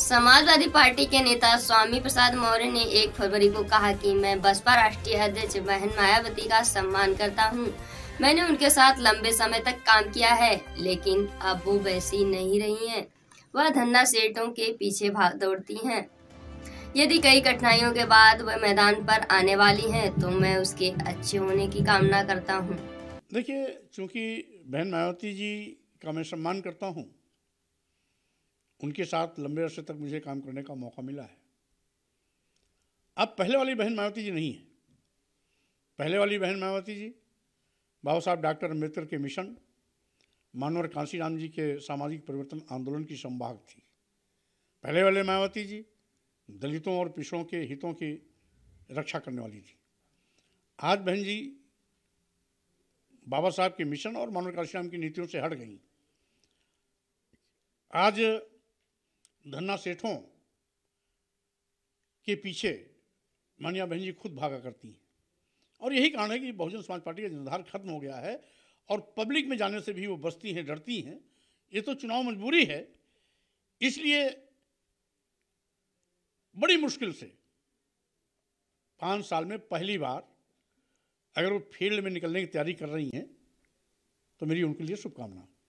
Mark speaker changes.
Speaker 1: Samajwadi party के नेता स्वामी प्रसाद मौर्य ने एक फरवरी को कहा कि मैं बसपा राष्ट्रीय अध्यक्ष बहन मायावती का सम्मान करता हूं। मैंने उनके साथ लंबे समय तक काम किया है लेकिन अब वो वैसी नहीं रही हैं। वह धन्ना सेठों के पीछे भाग दौड़ती हैं। यदि कई कठिनाइयों के बाद वह मैदान पर आने वाली है तो मैं उसके अच्छे होने की कामना करता हूँ देखिए चूँकि
Speaker 2: बहन मायावती जी का मैं सम्मान करता हूँ उनके साथ लंबे अरसे तक मुझे काम करने का मौका मिला है अब पहले वाली बहन मायावती जी नहीं है पहले वाली बहन मायावती जी बाबा साहब डॉक्टर अम्बेडकर के मिशन मानवर कांसीराम जी के सामाजिक परिवर्तन आंदोलन की संभाग थी पहले वाले मायावती जी दलितों और पिछड़ों के हितों की रक्षा करने वाली थी आज बहन जी बाबा साहब के मिशन और मानव काशीराम की नीतियों से हट गई आज धन्ना सेठों के पीछे मानिया बहन जी खुद भागा करती हैं और यही कारण है कि बहुजन समाज पार्टी का जनाधार खत्म हो गया है और पब्लिक में जाने से भी वो बसती हैं डरती हैं ये तो चुनाव मजबूरी है इसलिए बड़ी मुश्किल से पाँच साल में पहली बार अगर वो फील्ड में निकलने की तैयारी कर रही हैं तो मेरी उनके लिए शुभकामनाएं